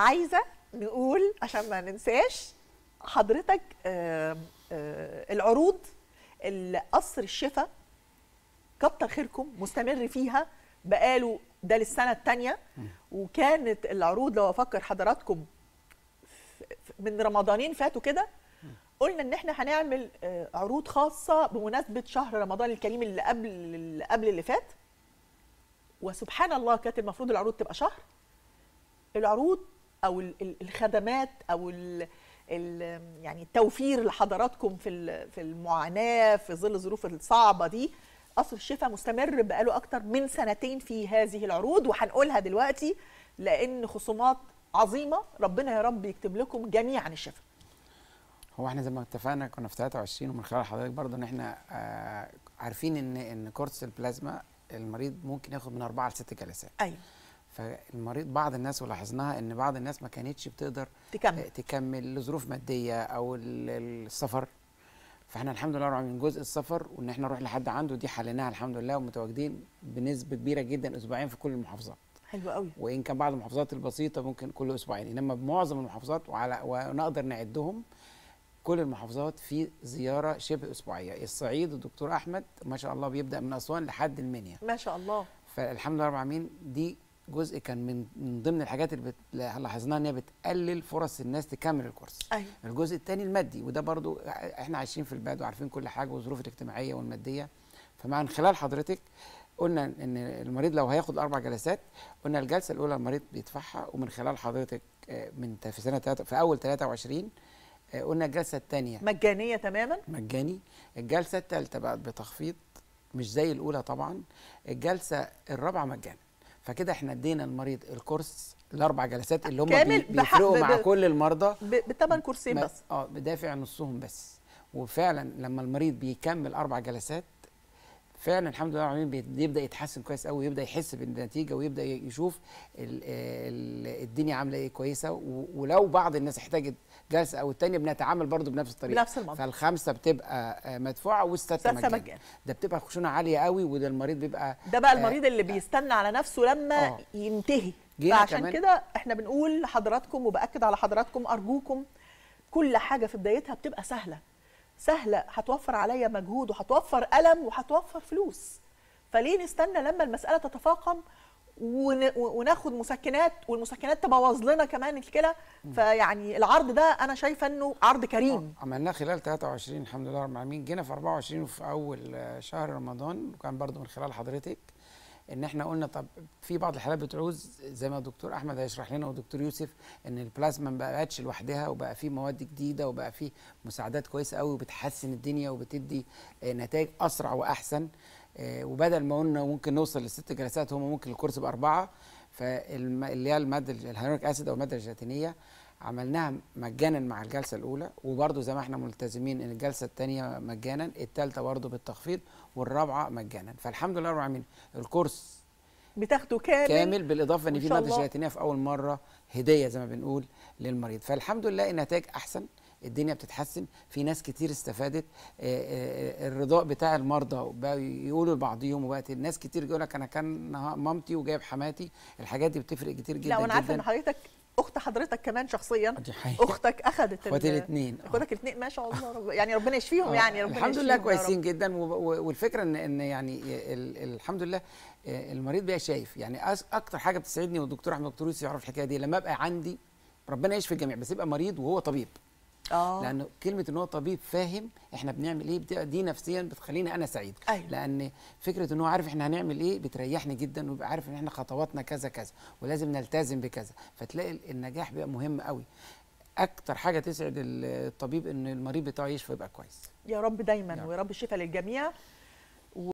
عايزه نقول عشان ما ننساش حضرتك العروض اللي قصر الشفا كتر خيركم مستمر فيها بقاله ده للسنه الثانيه وكانت العروض لو افكر حضراتكم من رمضانين فاتوا كده قلنا ان احنا هنعمل آه، عروض خاصه بمناسبه شهر رمضان الكريم اللي قبل اللي قبل اللي فات وسبحان الله كانت المفروض العروض تبقى شهر العروض او الخدمات او يعني التوفير لحضراتكم في في المعاناه في ظل الظروف الصعبه دي قصر الشفاء مستمر بقاله اكتر من سنتين في هذه العروض وهنقولها دلوقتي لان خصومات عظيمه ربنا يا رب يكتب لكم جميعا الشفاء هو احنا زي ما اتفقنا كنا في 23 ومن خلال حضرتك برضه ان احنا آه، عارفين ان ان كورس البلازما المريض ممكن ياخد من اربعه لست جلسات ايوه فالمريض بعض الناس ولاحظناها ان بعض الناس ما كانتش بتقدر تكمل تكمل لظروف ماديه او السفر فاحنا الحمد لله رغم من جزء السفر وان احنا نروح لحد عنده دي حليناها الحمد لله ومتواجدين بنسبه كبيره جدا اسبوعين في كل المحافظات حلو قوي وان كان بعض المحافظات البسيطه ممكن كل اسبوعين انما بمعظم المحافظات وعلى ونقدر نعدهم كل المحافظات في زياره شبه اسبوعيه الصعيد الدكتور احمد ما شاء الله بيبدا من اسوان لحد المنيا ما شاء الله فالحمد لله رب العالمين دي جزء كان من من ضمن الحاجات اللي لاحظناها ان هي بتقلل فرص الناس تكمل الكورس أيوة. الجزء الثاني المادي وده برضو احنا عايشين في البلد وعارفين كل حاجه والظروف الاجتماعيه والماديه فمع خلال حضرتك قلنا ان المريض لو هياخد اربع جلسات قلنا الجلسه الاولى المريض بيدفعها ومن خلال حضرتك آه، من في سنه في اول 23 آه، قلنا الجلسه الثانيه مجانيه تماما مجاني الجلسه الثالثه بقت بتخفيض مش زي الاولى طبعا الجلسه الرابعه مجانا فكده احنا ادينا المريض الكورس الاربع جلسات اللي هم بيفرقوا مع كل المرضى بثمان كورسين بس اه بدافع نصهم بس وفعلا لما المريض بيكمل اربع جلسات فعلا الحمد لله العالمين بيبدا يتحسن كويس قوي ويبدا يحس بالنتيجه ويبدا يشوف الـ الـ الدنيا عامله ايه كويسه ولو بعض الناس احتاجت جلسه او الثانيه بنتعامل برضو بنفس الطريقه بنفس المنطق فالخمسه بتبقى آه، مدفوعه والسته مجانا ده بتبقى خشونه عاليه قوي وده المريض بيبقى ده بقى آه، المريض اللي آه. بيستنى على نفسه لما آه. ينتهي فعشان كده احنا بنقول لحضراتكم وباكد على حضراتكم ارجوكم كل حاجه في بدايتها بتبقى سهله سهله هتوفر عليا مجهود وهتوفر الم وهتوفر فلوس فليه نستنى لما المساله تتفاقم وناخد مسكنات والمسكنات تبوظ لنا كمان الكلى فيعني العرض ده انا شايفه انه عرض كريم آه، عملناه خلال 23 الحمد لله رب العالمين جينا في 24 وفي اول شهر رمضان وكان برضو من خلال حضرتك ان احنا قلنا طب في بعض الحالات بتعوز زي ما الدكتور احمد هيشرح لنا ودكتور يوسف ان البلازما ما بقتش لوحدها وبقى في مواد جديده وبقى في مساعدات كويسه قوي وبتحسن الدنيا وبتدي آه، نتائج اسرع واحسن آه، وبدل ما قلنا ممكن نوصل لست جلسات هم ممكن الكورس باربعه فاللي هي الماده الهيرونيك اسيد او الماده الجيلاتينيه عملناها مجانا مع الجلسه الاولى وبرده زي ما احنا ملتزمين ان الجلسه الثانيه مجانا الثالثه برده بالتخفيض والرابعه مجانا فالحمد لله رب العالمين الكورس بتاخده كامل كامل بالاضافه ان في ماده جيلاتينيه في اول مره هديه زي ما بنقول للمريض فالحمد لله النتائج احسن الدنيا بتتحسن في ناس كتير استفادت آه، آه، آه، الرضاء بتاع المرضى بقى يقولوا لبعضهم وبقت الناس كتير يقول لك انا كان مامتي وجايب حماتي الحاجات دي بتفرق كتير جدا لا وانا عارفه ان حضرتك اخت حضرتك كمان شخصيا اختك اخذت اخواتي الاثنين آه. اخواتك الاثنين ما شاء الله يعني ربنا يشفيهم آه، يعني ربنا الحمد لله كويسين جدا والفكره ان ان يعني الحمد لله آه، المريض بقى شايف يعني اكتر حاجه بتسعدني والدكتور احمد دكتور يوسف يعرف الحكايه دي لما ابقى عندي ربنا يشفي الجميع بس يبقى مريض وهو طبيب أوه. لانه كلمه ان هو طبيب فاهم احنا بنعمل ايه دي نفسيا بتخليني انا سعيد أيوة. لان فكره ان هو عارف احنا هنعمل ايه بتريحني جدا ويبقى عارف ان احنا خطواتنا كذا كذا ولازم نلتزم بكذا فتلاقي النجاح بيبقى مهم قوي اكتر حاجه تسعد الطبيب ان المريض بتاعه يشفى يبقى كويس يا رب دايما ويا رب الشفاء للجميع